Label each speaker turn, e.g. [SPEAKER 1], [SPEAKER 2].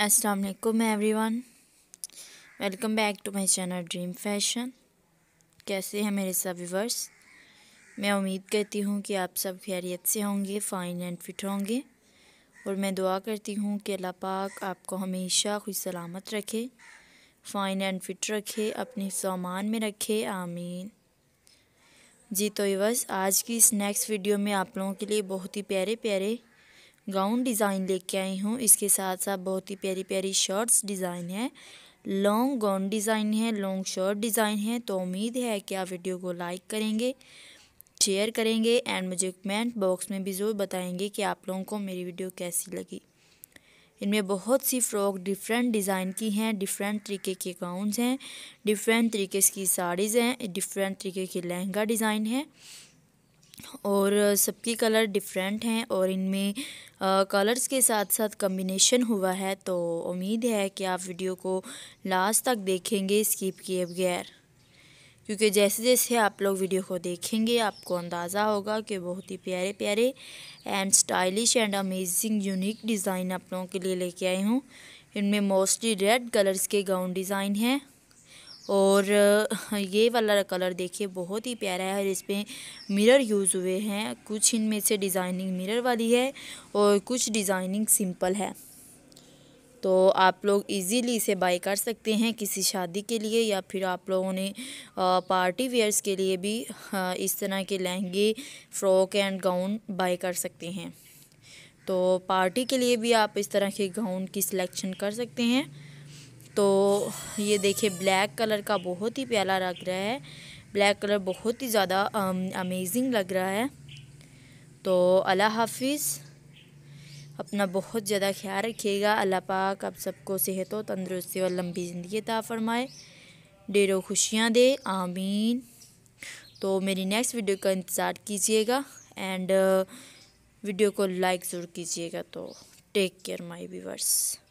[SPEAKER 1] अस्सलाम वालेकुम everyone welcome back to my channel Dream Fashion कैसे हैं मेरे सब व्यूवर्स मैं उम्मीद करती हूँ कि आप सब खैरियत से होंगे फ़ाइन एंड फिट होंगे और मैं दुआ करती हूँ कि अल्लाह पाक आपको हमेशा खुश सलामत रखे फ़ाइन एंड फिट रखे अपने सामान में रखे आमीन जी तो यूवर्स आज की इस नेक्स्ट वीडियो में आप लोगों के लिए बहुत ही प्यारे प्यारे गाउन डिज़ाइन लेके आई हूँ इसके साथ साथ बहुत ही प्यारी प्यारी शर्ट्स डिज़ाइन है लॉन्ग गाउन डिज़ाइन है लॉन्ग शर्ट डिज़ाइन है तो उम्मीद है कि आप वीडियो को लाइक करेंगे शेयर करेंगे एंड मुझे कमेंट बॉक्स में भी ज़रूर बताएंगे कि आप लोगों को मेरी वीडियो कैसी लगी इनमें बहुत सी फ्रॉक डिफरेंट डिज़ाइन की हैं डिफरेंट तरीके के गाउन हैं डिफरेंट तरीके की साड़ीज़ हैं डिफरेंट तरीके के लहंगा डिज़ाइन है और सबकी कलर डिफरेंट हैं और इनमें कलर्स के साथ साथ कम्बिनेशन हुआ है तो उम्मीद है कि आप वीडियो को लास्ट तक देखेंगे स्किप किए बगैर क्योंकि जैसे जैसे आप लोग वीडियो को देखेंगे आपको अंदाज़ा होगा कि बहुत ही प्यारे प्यारे and stylish and amazing unique design आप लोगों के लिए लेके आई हूँ इनमें मोस्टली रेड कलर्स के गाउन डिज़ाइन हैं और हाँ, ये वाला कलर देखिए बहुत ही प्यारा है और इसमें मिरर यूज़ हुए हैं कुछ इनमें से डिज़ाइनिंग मिरर वाली है और कुछ डिज़ाइनिंग सिंपल है तो आप लोग इजीली इसे बाई कर सकते हैं किसी शादी के लिए या फिर आप लोगों ने पार्टी वेयर्स के लिए भी हाँ, इस तरह के लहंगे फ़्रॉक एंड गाउन बाई कर सकते हैं तो पार्टी के लिए भी आप इस तरह के गाउन की सिलेक्शन कर सकते हैं ये देखिए ब्लैक कलर का बहुत ही प्यारा लग रहा है ब्लैक कलर बहुत ही ज़्यादा अमेजिंग लग रहा है तो अल्लाह हाफिज़ अपना बहुत ज़्यादा ख्याल रखिएगा अल्लाह पाक आप सबको सेहत व तंदुरुस्ती और लंबी ज़िंदगी ता फरमाए डेरो खुशियाँ दे आमीन तो मेरी नेक्स्ट वीडियो का इंतज़ार कीजिएगा एंड वीडियो को लाइक ज़रूर कीजिएगा तो टेक केयर माय व्यूवर्स